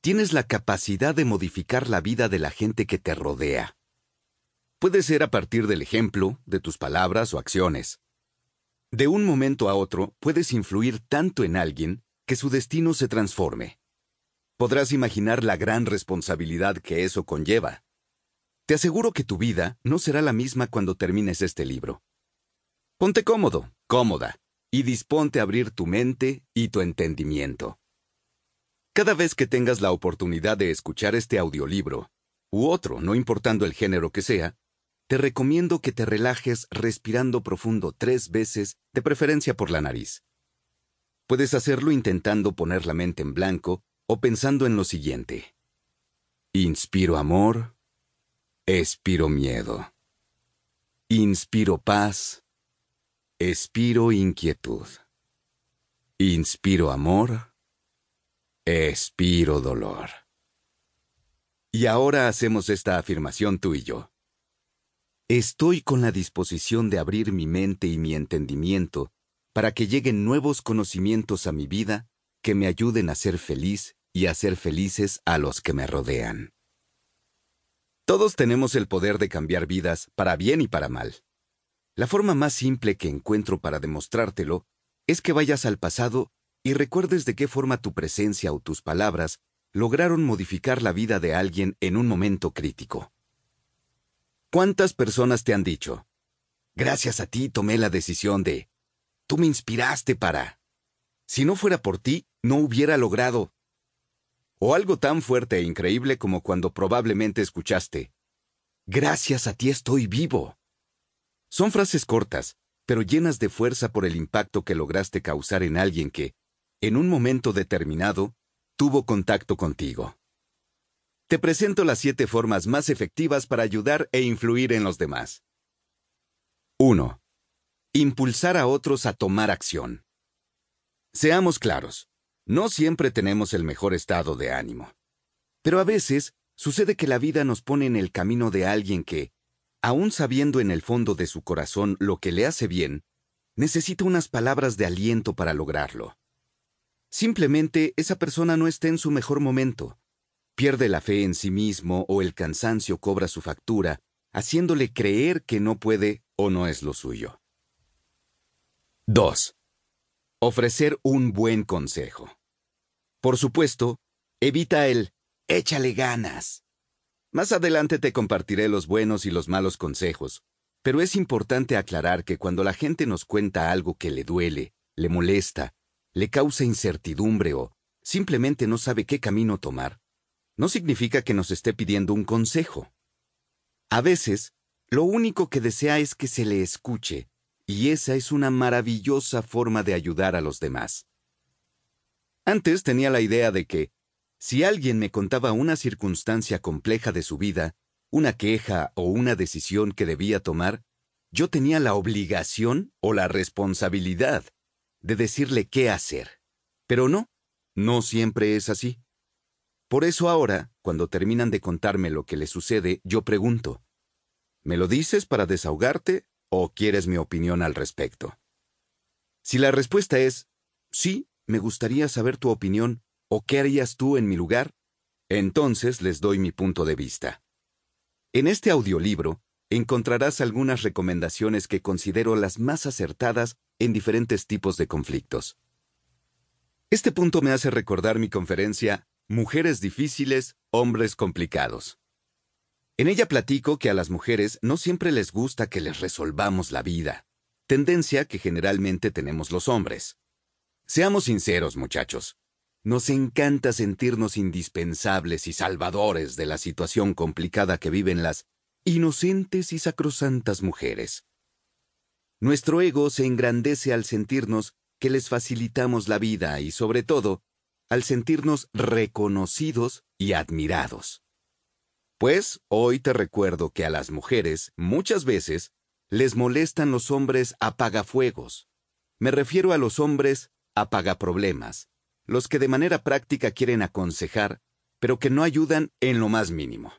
Tienes la capacidad de modificar la vida de la gente que te rodea. Puede ser a partir del ejemplo, de tus palabras o acciones. De un momento a otro puedes influir tanto en alguien que su destino se transforme. Podrás imaginar la gran responsabilidad que eso conlleva. Te aseguro que tu vida no será la misma cuando termines este libro. Ponte cómodo, cómoda, y disponte a abrir tu mente y tu entendimiento. Cada vez que tengas la oportunidad de escuchar este audiolibro, u otro, no importando el género que sea, te recomiendo que te relajes respirando profundo tres veces, de preferencia por la nariz. Puedes hacerlo intentando poner la mente en blanco o pensando en lo siguiente. Inspiro amor, expiro miedo. Inspiro paz, expiro inquietud. Inspiro amor, Espiro dolor. Y ahora hacemos esta afirmación tú y yo. Estoy con la disposición de abrir mi mente y mi entendimiento para que lleguen nuevos conocimientos a mi vida que me ayuden a ser feliz y a ser felices a los que me rodean. Todos tenemos el poder de cambiar vidas para bien y para mal. La forma más simple que encuentro para demostrártelo es que vayas al pasado y recuerdes de qué forma tu presencia o tus palabras lograron modificar la vida de alguien en un momento crítico. ¿Cuántas personas te han dicho? Gracias a ti tomé la decisión de... Tú me inspiraste para... Si no fuera por ti, no hubiera logrado... O algo tan fuerte e increíble como cuando probablemente escuchaste... Gracias a ti estoy vivo. Son frases cortas, pero llenas de fuerza por el impacto que lograste causar en alguien que, en un momento determinado, tuvo contacto contigo. Te presento las siete formas más efectivas para ayudar e influir en los demás. 1. Impulsar a otros a tomar acción. Seamos claros, no siempre tenemos el mejor estado de ánimo. Pero a veces sucede que la vida nos pone en el camino de alguien que, aun sabiendo en el fondo de su corazón lo que le hace bien, necesita unas palabras de aliento para lograrlo. Simplemente esa persona no está en su mejor momento. Pierde la fe en sí mismo o el cansancio cobra su factura, haciéndole creer que no puede o no es lo suyo. 2. Ofrecer un buen consejo. Por supuesto, evita el échale ganas. Más adelante te compartiré los buenos y los malos consejos, pero es importante aclarar que cuando la gente nos cuenta algo que le duele, le molesta le causa incertidumbre o simplemente no sabe qué camino tomar, no significa que nos esté pidiendo un consejo. A veces, lo único que desea es que se le escuche, y esa es una maravillosa forma de ayudar a los demás. Antes tenía la idea de que, si alguien me contaba una circunstancia compleja de su vida, una queja o una decisión que debía tomar, yo tenía la obligación o la responsabilidad de decirle qué hacer. Pero no, no siempre es así. Por eso ahora, cuando terminan de contarme lo que le sucede, yo pregunto, ¿me lo dices para desahogarte o quieres mi opinión al respecto? Si la respuesta es, sí, me gustaría saber tu opinión o qué harías tú en mi lugar, entonces les doy mi punto de vista. En este audiolibro encontrarás algunas recomendaciones que considero las más acertadas en diferentes tipos de conflictos. Este punto me hace recordar mi conferencia Mujeres difíciles, hombres complicados. En ella platico que a las mujeres no siempre les gusta que les resolvamos la vida, tendencia que generalmente tenemos los hombres. Seamos sinceros, muchachos. Nos encanta sentirnos indispensables y salvadores de la situación complicada que viven las inocentes y sacrosantas mujeres. Nuestro ego se engrandece al sentirnos que les facilitamos la vida y, sobre todo, al sentirnos reconocidos y admirados. Pues hoy te recuerdo que a las mujeres, muchas veces, les molestan los hombres apagafuegos. Me refiero a los hombres apagaproblemas, los que de manera práctica quieren aconsejar, pero que no ayudan en lo más mínimo.